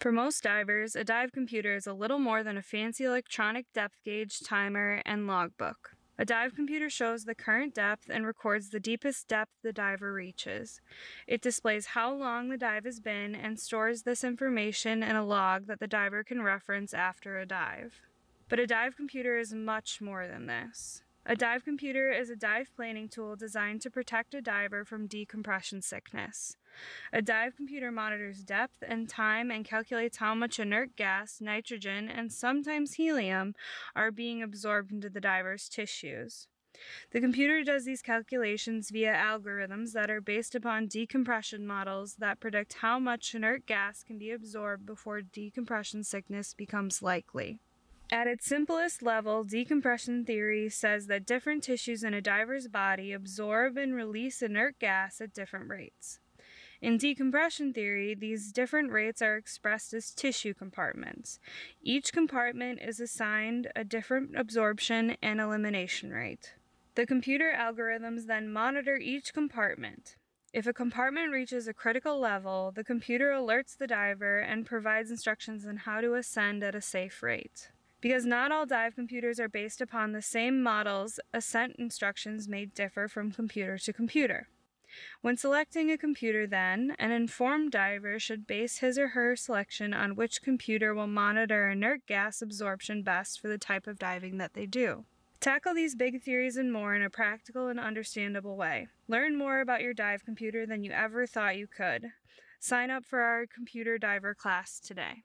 For most divers, a dive computer is a little more than a fancy electronic depth gauge, timer, and logbook. A dive computer shows the current depth and records the deepest depth the diver reaches. It displays how long the dive has been and stores this information in a log that the diver can reference after a dive. But a dive computer is much more than this. A dive computer is a dive planning tool designed to protect a diver from decompression sickness. A dive computer monitors depth and time and calculates how much inert gas, nitrogen, and sometimes helium are being absorbed into the diver's tissues. The computer does these calculations via algorithms that are based upon decompression models that predict how much inert gas can be absorbed before decompression sickness becomes likely. At its simplest level, decompression theory says that different tissues in a diver's body absorb and release inert gas at different rates. In decompression theory, these different rates are expressed as tissue compartments. Each compartment is assigned a different absorption and elimination rate. The computer algorithms then monitor each compartment. If a compartment reaches a critical level, the computer alerts the diver and provides instructions on how to ascend at a safe rate. Because not all dive computers are based upon the same models, ascent instructions may differ from computer to computer. When selecting a computer, then, an informed diver should base his or her selection on which computer will monitor inert gas absorption best for the type of diving that they do. Tackle these big theories and more in a practical and understandable way. Learn more about your dive computer than you ever thought you could. Sign up for our computer diver class today.